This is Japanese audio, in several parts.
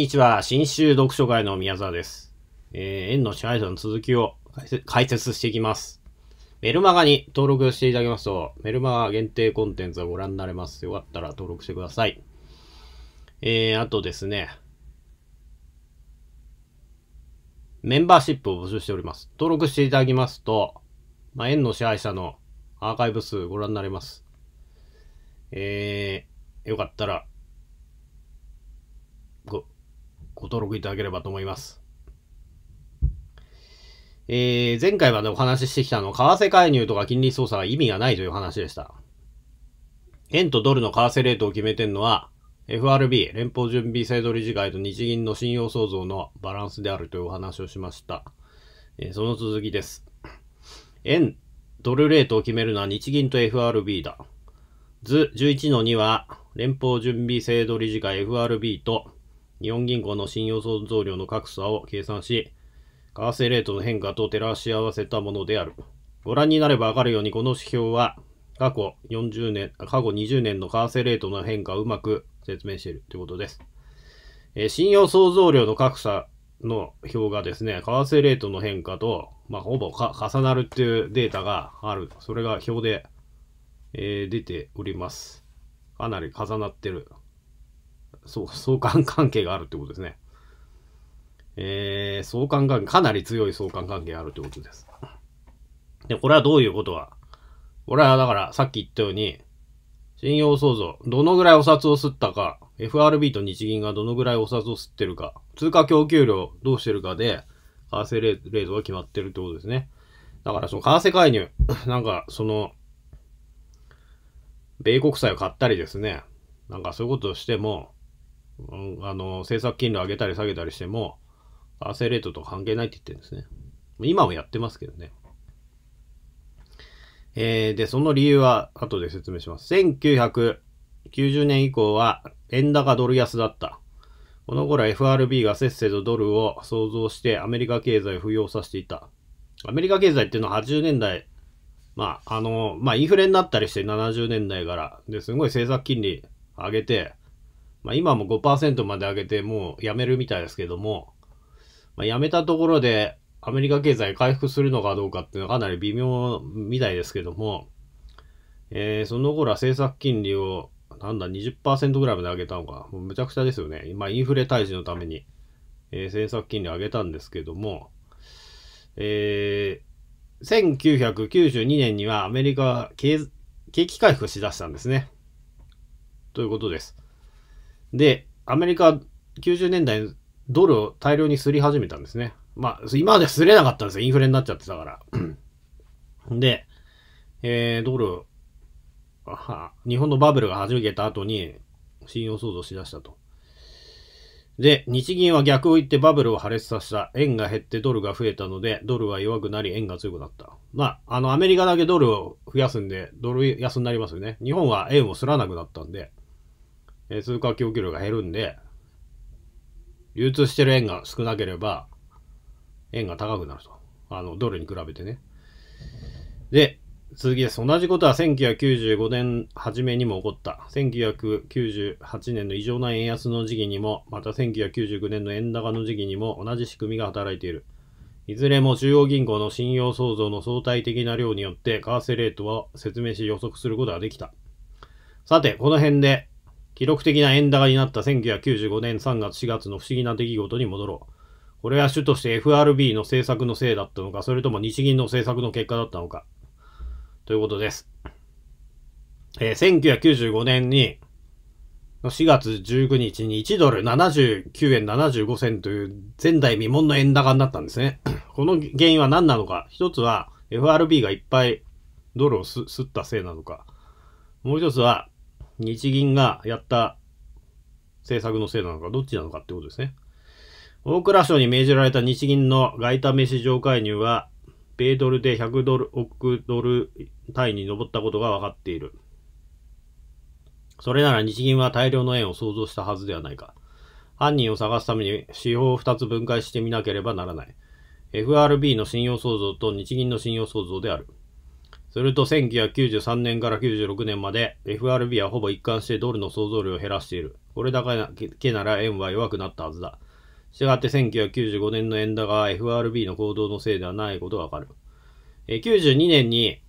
にちは。新州読書会の宮沢です。えー、園の支配者の続きを解説していきます。メルマガに登録していただきますと、メルマガ限定コンテンツをご覧になれます。よかったら登録してください。えー、あとですね、メンバーシップを募集しております。登録していただきますと、まあ、園の支配者のアーカイブ数ご覧になれます。えー、よかったら、ご、ご登録いただければと思います。えー、前回までお話ししてきたの、為替介入とか金利操作は意味がないという話でした。円とドルの為替レートを決めてるのは、FRB、連邦準備制度理事会と日銀の信用創造のバランスであるというお話をしました。えー、その続きです。円、ドルレートを決めるのは日銀と FRB だ。図11 2は、連邦準備制度理事会 FRB と日本銀行の信用創造量の格差を計算し、為替レートの変化と照らし合わせたものである。ご覧になればわかるように、この指標は、過去40年、過去20年の為替レートの変化をうまく説明しているということです。えー、信用創造量の格差の表がですね、為替レートの変化と、まあ、ほぼ重なるっていうデータがある。それが表で、えー、出ております。かなり重なってる。そう、相関関係があるってことですね。えー、相関関係、かなり強い相関関係があるってことです。で、これはどういうことは俺はだからさっき言ったように、信用創造、どのぐらいお札を吸ったか、FRB と日銀がどのぐらいお札を吸ってるか、通貨供給量どうしてるかで、為替レートが決まってるってことですね。だからその為替介入、なんかその、米国債を買ったりですね、なんかそういうことをしても、あの、政策金利上げたり下げたりしても、アセレートと関係ないって言ってるんですね。今もやってますけどね。えー、で、その理由は後で説明します。1990年以降は円高ドル安だった。この頃 FRB がせっせとドルを創造してアメリカ経済を浮揚させていた。アメリカ経済っていうのは80年代、まあ、あの、まあ、インフレになったりして70年代から、で、すごい政策金利上げて、まあ、今も5%まで上げてもうやめるみたいですけども、まあ、やめたところでアメリカ経済回復するのかどうかっていうのはかなり微妙みたいですけども、えー、その頃は政策金利をなんだ20%ぐらいまで上げたのか、もうむちゃくちゃですよね。今、インフレ退治のために、えー、政策金利を上げたんですけども、えー、1992年にはアメリカは景気回復しだしたんですね。ということです。で、アメリカ90年代ドルを大量にすり始めたんですね。まあ、今まですれなかったんですよ。インフレになっちゃってたから。で、えー、ドル、日本のバブルがはめけた後に信用創造しだしたと。で、日銀は逆を言ってバブルを破裂させた。円が減ってドルが増えたので、ドルは弱くなり円が強くなった。まあ、あの、アメリカだけドルを増やすんで、ドル安になりますよね。日本は円をすらなくなったんで、え通貨供給量が減るんで、流通してる円が少なければ、円が高くなると。あの、ドルに比べてね。で、続きです。同じことは1995年初めにも起こった。1998年の異常な円安の時期にも、また1999年の円高の時期にも同じ仕組みが働いている。いずれも中央銀行の信用創造の相対的な量によって為替レートは説明し予測することができた。さて、この辺で記録的な円高になった1995年3月4月の不思議な出来事に戻ろう。これは主として FRB の政策のせいだったのか、それとも日銀の政策の結果だったのか。ということです。えー、1995年に、4月19日に1ドル79円75銭という前代未聞の円高になったんですね。この原因は何なのか。一つは FRB がいっぱいドルをすすったせいなのか。もう一つは日銀がやった政策のせいなのか、どっちなのかってことですね。大蔵省に命じられた日銀の外為市場介入は、米ドルで100ドル億ドル単位に上ったことが分かっている。それなら日銀は大量の円を想像したはずではないか。犯人を探すために指標を2つ分解してみなければならない。FRB の信用創造と日銀の信用創造である。すると1993年から96年まで FRB はほぼ一貫してドルの想像量を減らしている。これだけなら円は弱くなったはずだ。従って1995年の円高は FRB の行動のせいではないことがわかる。92年に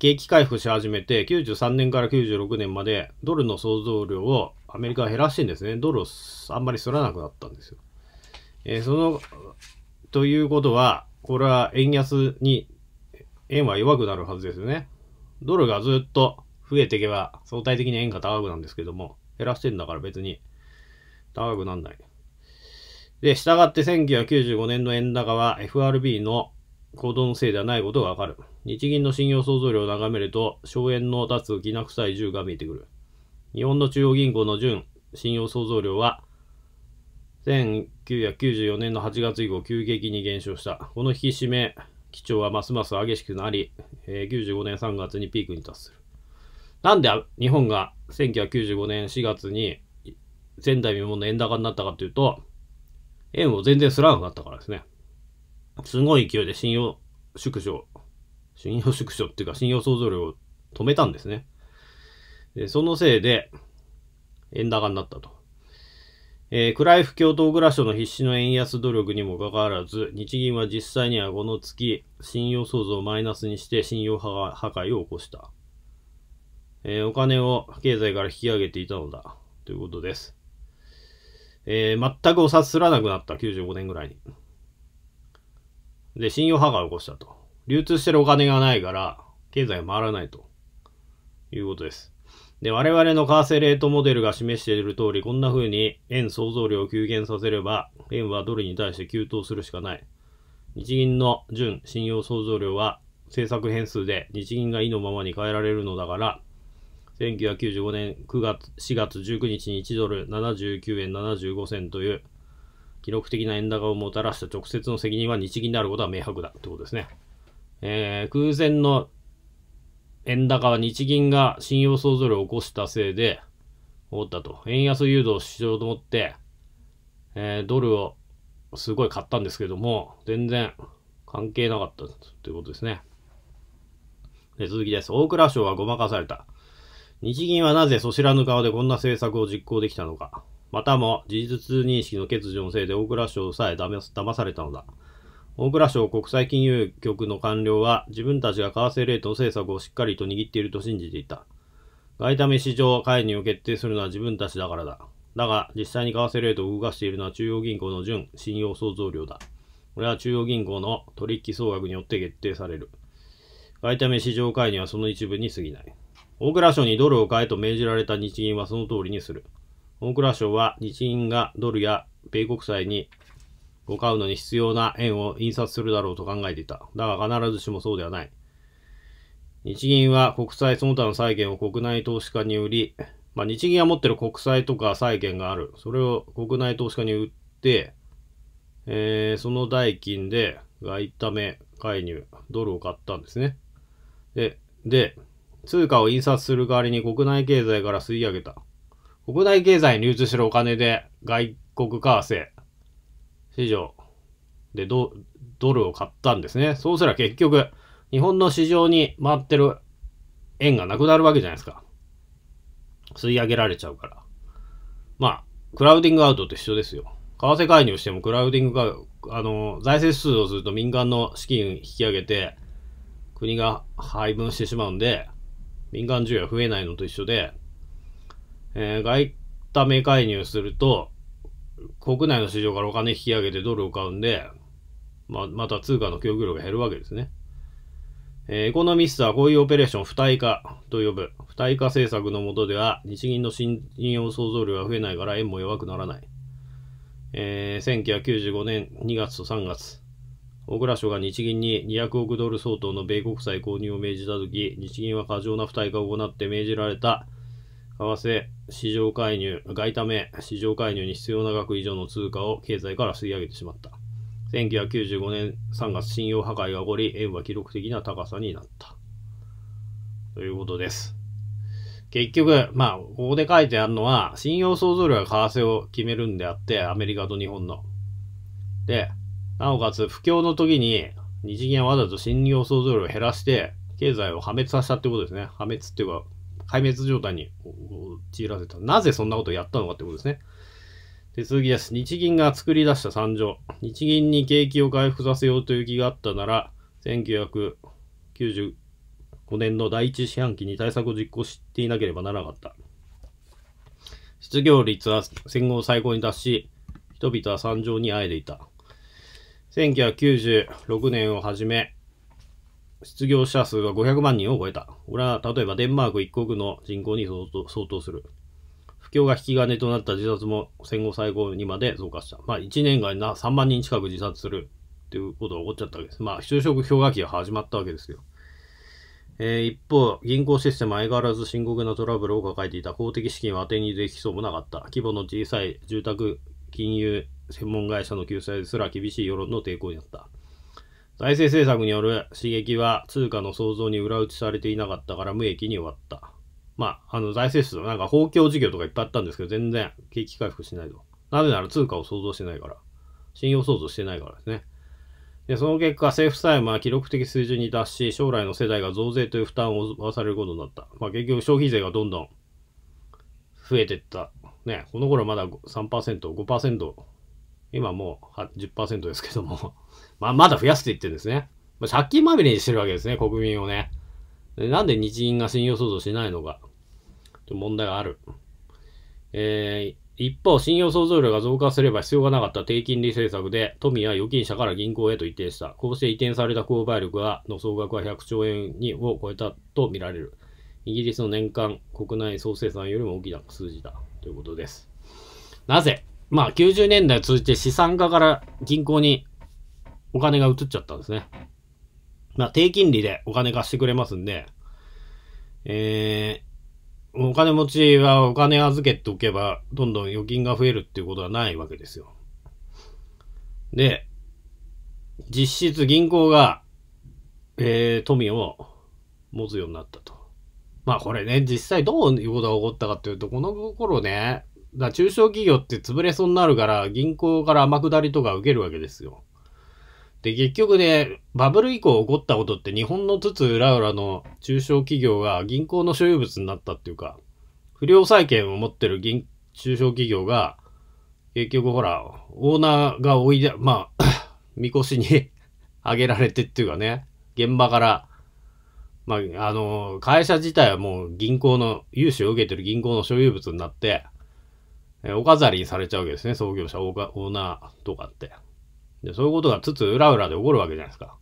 景気回復し始めて、93年から96年までドルの想像量をアメリカは減らしてんですね。ドルをあんまりすらなくなったんですよ。えその、ということは、これは円安に円は弱くなるはずですよね。ドルがずっと増えていけば、相対的に円が高くなんですけども、減らしてんだから別に高くなんない。で、従って1995年の円高は FRB の行動のせいではないことがわかる。日銀の信用創造量を眺めると、荘園の立つきな臭い銃が見えてくる。日本の中央銀行の純信用創造量は、1994年の8月以降急激に減少した。この引き締め基調はますます激しくなり、えー、95年3月にピークに達する。なんで日本が1995年4月に前代未聞の円高になったかというと、円を全然すらなくなったからですね。すごい勢いで信用縮小、信用縮小っていうか信用創造量を止めたんですね。でそのせいで円高になったと。えー、クライフ共闘グラショの必死の円安努力にもかかわらず、日銀は実際にはこの月、信用創造をマイナスにして信用破壊を起こした。えー、お金を経済から引き上げていたのだ。ということです。えー、全くお札すらなくなった、95年ぐらいに。で、信用破壊を起こしたと。流通してるお金がないから、経済が回らないということです。で、我々の為替レートモデルが示している通り、こんな風に円創造量を急減させれば、円はドルに対して急騰するしかない。日銀の純信用創造量は政策変数で日銀が意のままに変えられるのだから、1995年9月4月19日に1ドル79円75銭という記録的な円高をもたらした直接の責任は日銀であることは明白だってことですね。えー、空前の円高は日銀が信用創造量を起こしたせいで、おったと。円安誘導しようと思って、えー、ドルをすごい買ったんですけども、全然関係なかったということですね。で続きです。大蔵省はごまかされた。日銀はなぜそしらぬ顔でこんな政策を実行できたのか。またも事実認識の欠如のせいで大蔵省さえ騙騙されたのだ。大蔵省国際金融局の官僚は自分たちが為替レート政策をしっかりと握っていると信じていた。外為市場介入を決定するのは自分たちだからだ。だが、実際に為替レートを動かしているのは中央銀行の純信用創造量だ。これは中央銀行の取引総額によって決定される。外為市場介入はその一部に過ぎない。大蔵省にドルを買えと命じられた日銀はその通りにする。大蔵省は日銀がドルや米国債にを買うのに必要な円を印刷するだろうと考えていた。だが必ずしもそうではない。日銀は国債その他の債券を国内投資家に売り、まあ、日銀が持ってる国債とか債券がある。それを国内投資家に売って、えー、その代金で外為介入、ドルを買ったんですね。で、で、通貨を印刷する代わりに国内経済から吸い上げた。国内経済に流通するお金で外国為替、市場でドルを買ったんですね。そうすば結局、日本の市場に回ってる円がなくなるわけじゃないですか。吸い上げられちゃうから。まあ、クラウディングアウトと一緒ですよ。為替介入してもクラウディングが、あの、財政出動すると民間の資金引き上げて、国が配分してしまうんで、民間需要は増えないのと一緒で、えー、外為介入すると、国内の市場からお金引き上げてドルを買うんで、ま、また通貨の供給量が減るわけですね。えー、エコノミストはこういうオペレーションを不対化と呼ぶ。不対化政策のもとでは日銀の信用創造量が増えないから円も弱くならない。えー、1995年2月と3月、小倉省が日銀に200億ドル相当の米国債購入を命じたとき、日銀は過剰な不対化を行って命じられた為替市場介入、外為市場介入に必要な額以上の通貨を経済から吸い上げてしまった。1995年3月信用破壊が起こり、円は記録的な高さになった。ということです。結局、まあ、ここで書いてあるのは、信用創造量が為替を決めるんであって、アメリカと日本の。で、なおかつ、不況の時に、日銀はわざと信用創造量を減らして、経済を破滅させたってことですね。破滅っていうか、壊滅状態に陥らせた。なぜそんなことをやったのかってことですね。で、続きです。日銀が作り出した惨状。日銀に景気を回復させようという気があったなら、1995年の第一四半期に対策を実行していなければならなかった。失業率は戦後最高に達し、人々は惨状にあえてでいた。1996年をはじめ、失業者数が500万人を超えた。これは例えばデンマーク1国の人口に相当する。不況が引き金となった自殺も戦後最後にまで増加した。まあ1年間に3万人近く自殺するっていうことが起こっちゃったわけです。まあ就職氷河期が始まったわけですよ。えー、一方、銀行システムは相変わらず深刻なトラブルを抱えていた公的資金は当てにできそうもなかった。規模の小さい住宅金融専門会社の救済ですら厳しい世論の抵抗になった。財政政策による刺激は通貨の創造に裏打ちされていなかったから無益に終わった。まあ、あの財政出動、なんか法教事業とかいっぱいあったんですけど、全然景気回復しないと。なぜなら通貨を創造してないから。信用創造してないからですね。で、その結果、政府債務は記録的水準に達し、将来の世代が増税という負担を負わされることになった。まあ結局消費税がどんどん増えていった。ね、この頃まだ3%、5%、今もう10%ですけどもまあ、まだ増やしていってるんですね。まあ、借金まみれにしてるわけですね、国民をね。なんで日銀が信用創造しないのか。問題がある。えー、一方、信用創造量が増加すれば必要がなかった低金利政策で、富は預金者から銀行へと移転した。こうして移転された購買力はの総額は100兆円にを超えたとみられる。イギリスの年間国内総生産よりも大きな数字だということです。なぜまあ90年代を通じて資産家から銀行にお金が移っちゃったんですね。まあ、低金利でお金貸してくれますんで、えー、お金持ちはお金預けておけば、どんどん預金が増えるっていうことはないわけですよ。で、実質銀行が、えー、富を持つようになったと。まあこれね、実際どういうことが起こったかっていうと、この頃ね、だ中小企業って潰れそうになるから、銀行から天下りとか受けるわけですよ。で、結局ね、バブル以降起こったことって日本のつつ裏裏の中小企業が銀行の所有物になったっていうか、不良債権を持ってる銀、中小企業が、結局ほら、オーナーがおいで、まあ、みこしにあ げられてっていうかね、現場から、まあ、あの、会社自体はもう銀行の、融資を受けてる銀行の所有物になって、えお飾りにされちゃうわけですね、創業者、オーナーとかって。で、そういうことがつつうらうらで起こるわけじゃないですか。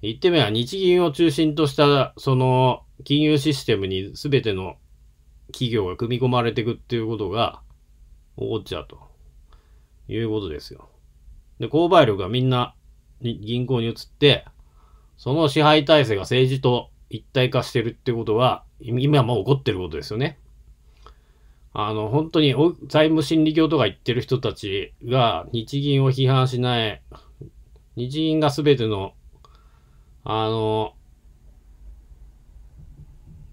言ってみれば日銀を中心とした、その、金融システムに全ての企業が組み込まれていくっていうことが起こっちゃうということですよ。で、購買力がみんな銀行に移って、その支配体制が政治と一体化してるってことは、今も起こってることですよね。あの、本当に財務心理教とか言ってる人たちが日銀を批判しない、日銀が全ての、あの、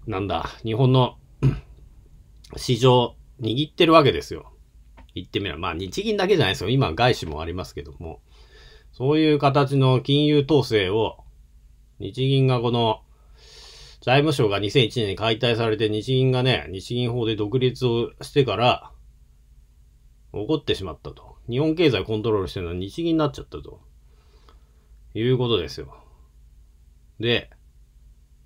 なんだ、日本の 市場握ってるわけですよ。言ってみれば、まあ日銀だけじゃないですよ。今外資もありますけども、そういう形の金融統制を日銀がこの財務省が2001年に解体されて日銀がね、日銀法で独立をしてから、起こってしまったと。日本経済コントロールしてるのは日銀になっちゃったと。いうことですよ。で、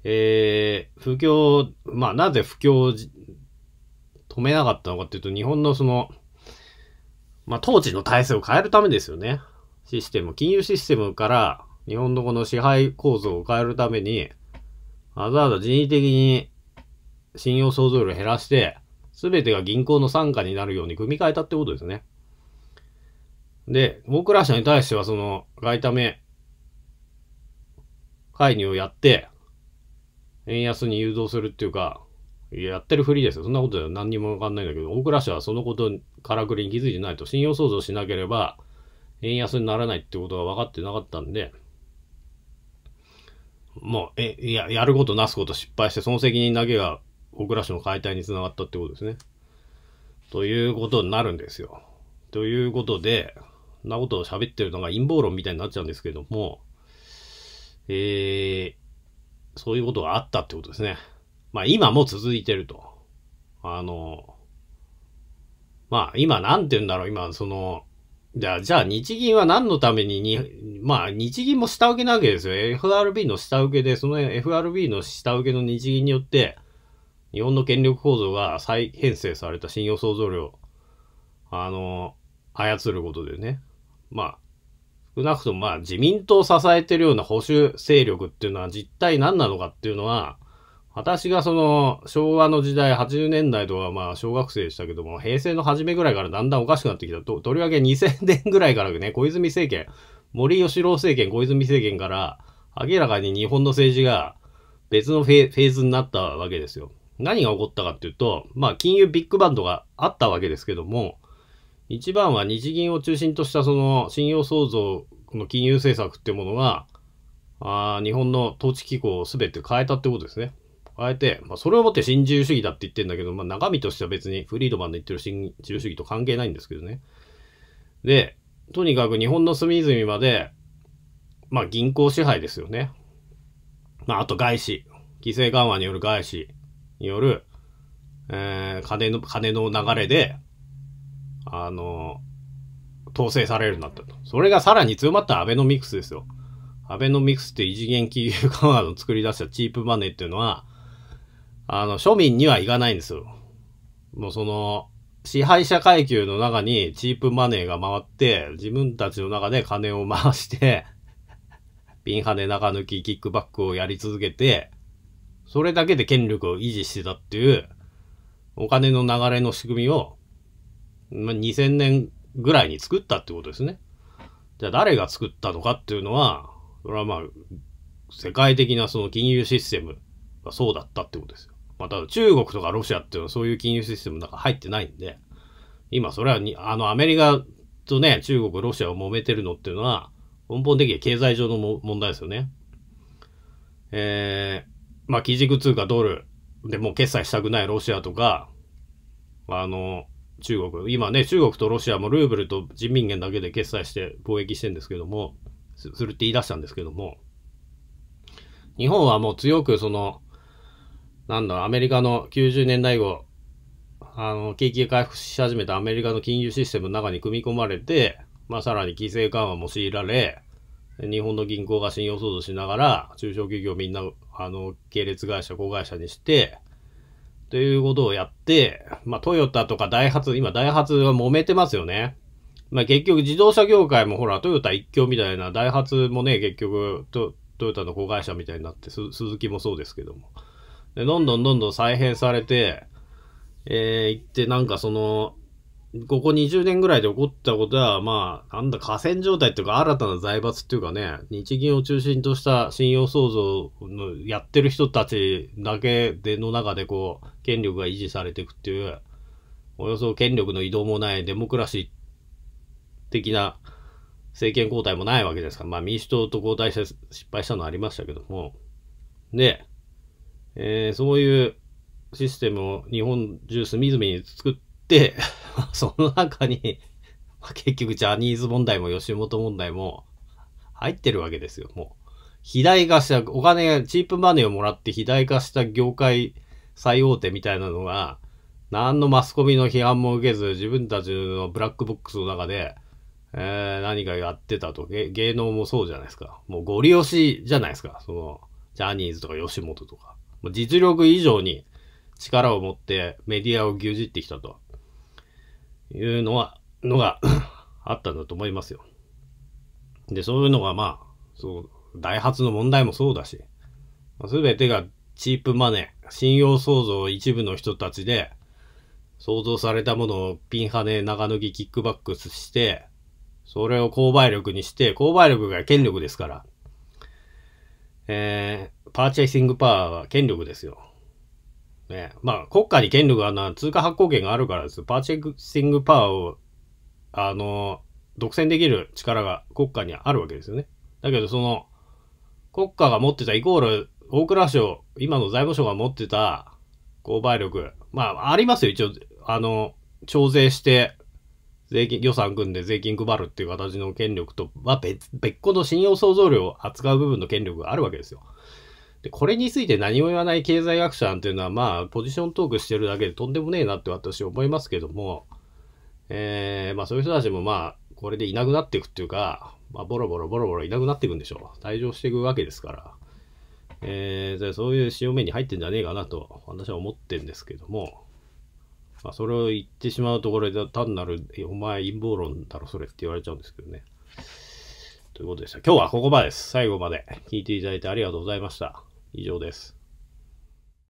えー、不況、まあなぜ不況を止めなかったのかっていうと、日本のその、まあ統治の体制を変えるためですよね。システム、金融システムから日本のこの支配構造を変えるために、わざわざ人為的に信用創造量を減らして、すべてが銀行の傘下になるように組み替えたってことですね。で、大蔵社に対してはその、外為介入をやって、円安に誘導するっていうか、やってるふりですよ。そんなことでは何にもわかんないんだけど、大倉氏はそのことからくりに気づいてないと、信用創造しなければ、円安にならないってことが分かってなかったんで、まあ、え、いや、やることなすこと失敗して、その責任だけが僕倉氏の解体につながったってことですね。ということになるんですよ。ということで、んなことを喋ってるのが陰謀論みたいになっちゃうんですけども、えー、そういうことがあったってことですね。まあ今も続いてると。あの、まあ今なんて言うんだろう、今その、じゃあ、じゃあ日銀は何のためにに、まあ日銀も下請けなわけですよ。FRB の下請けで、その FRB の下請けの日銀によって、日本の権力構造が再編成された信用創造量、あの、操ることでね。まあ、少なくともまあ自民党を支えてるような保守勢力っていうのは実態何なのかっていうのは、私がその、昭和の時代、80年代とはまあ小学生でしたけども、平成の初めぐらいからだんだんおかしくなってきた。と、とりわけ2000年ぐらいからね、小泉政権、森吉郎政権、小泉政権から、明らかに日本の政治が別のフェーズになったわけですよ。何が起こったかっていうと、まあ金融ビッグバンドがあったわけですけども、一番は日銀を中心としたその信用創造の金融政策っていうものが、あ日本の統治機構を全て変えたってことですね。変えて、まあ、それをもって新自由主義だって言ってるんだけど、まあ、中身としては別にフリードマンの言ってる新自由主義と関係ないんですけどね。で、とにかく日本の隅々まで、まあ、銀行支配ですよね。まあ、あと外資。規制緩和による外資による、えー、金の、金の流れで、あの、統制されるようになったと。それがさらに強まったアベノミクスですよ。アベノミクスって異次元金融緩和の作り出したチープマネーっていうのは、あの、庶民には行かないんですよ。もうその、支配者階級の中にチープマネーが回って、自分たちの中で金を回して ピンハネ中抜き、キックバックをやり続けて、それだけで権力を維持してたっていう、お金の流れの仕組みを、ま2000年ぐらいに作ったってことですね。じゃあ誰が作ったのかっていうのは、それはまあ、世界的なその金融システムがそうだったってことですまた中国とかロシアっていうのはそういう金融システムの中入ってないんで、今それはに、あのアメリカとね、中国、ロシアを揉めてるのっていうのは、根本的に経済上の問題ですよね。えー、まあ、基軸通貨ドルでもう決済したくないロシアとか、あの、中国、今ね、中国とロシアもルーブルと人民元だけで決済して貿易してんですけども、するって言い出したんですけども、日本はもう強くその、なんだろアメリカの90年代後、あの、景気が回復し始めたアメリカの金融システムの中に組み込まれて、まあ、さらに規制緩和も強いられ、日本の銀行が信用創造しながら、中小企業みんな、あの、系列会社、子会社にして、ということをやって、まあ、トヨタとかダイハツ、今ダイハツは揉めてますよね。まあ、結局自動車業界もほら、トヨタ一強みたいな、ダイハツもね、結局ト、トヨタの子会社みたいになって、鈴木もそうですけども。で、どんどんどんどん再編されて、えー、行って、なんかその、ここ20年ぐらいで起こったことは、まあ、なんだ、河川状態っていうか、新たな財閥っていうかね、日銀を中心とした信用創造のやってる人たちだけでの中で、こう、権力が維持されていくっていう、およそ権力の移動もないデモクラシー的な政権交代もないわけですから、まあ、民主党と交代して失敗したのありましたけども。で、えー、そういうシステムを日本中隅々に作って、その中に結局ジャニーズ問題も吉本問題も入ってるわけですよ、もう。肥大化した、お金、チープマネーをもらって肥大化した業界最大手みたいなのが、何のマスコミの批判も受けず、自分たちのブラックボックスの中で、えー、何かやってたと。芸能もそうじゃないですか。もうゴリ押しじゃないですか。その、ジャニーズとか吉本とか。実力以上に力を持ってメディアを牛耳ってきたというのは、のが あったんだと思いますよ。で、そういうのがまあ、そう、ダイハツの問題もそうだし、すべてがチープマネー、信用創造一部の人たちで、想像されたものをピンハネ、長抜きキックバックして、それを購買力にして、購買力が権力ですから、えパーチェイシングパワーは権力ですよ。ね。まあ、国家に権力があるのは通貨発行権があるからです。パーチェイシングパワーを、あの、独占できる力が国家にあるわけですよね。だけど、その、国家が持ってたイコール、大蔵省、今の財務省が持ってた購買力。まあ、ありますよ、一応。あの、徴税して、税金、予算組んで税金配るっていう形の権力とは別、別個の信用創造量を扱う部分の権力があるわけですよ。で、これについて何も言わない経済学者なんていうのは、まあ、ポジショントークしてるだけでとんでもねえなって私思いますけども、えー、まあそういう人たちもまあ、これでいなくなっていくっていうか、まあ、ボロボロボロボロいなくなっていくんでしょう。退場していくわけですから、えー、そういう潮目に入ってんじゃねえかなと、私は思ってんですけども、まあ、それを言ってしまうと、これで単なる、お前陰謀論だろ、それって言われちゃうんですけどね。ということでした。今日はここまでです。最後まで聞いていただいてありがとうございました。以上です。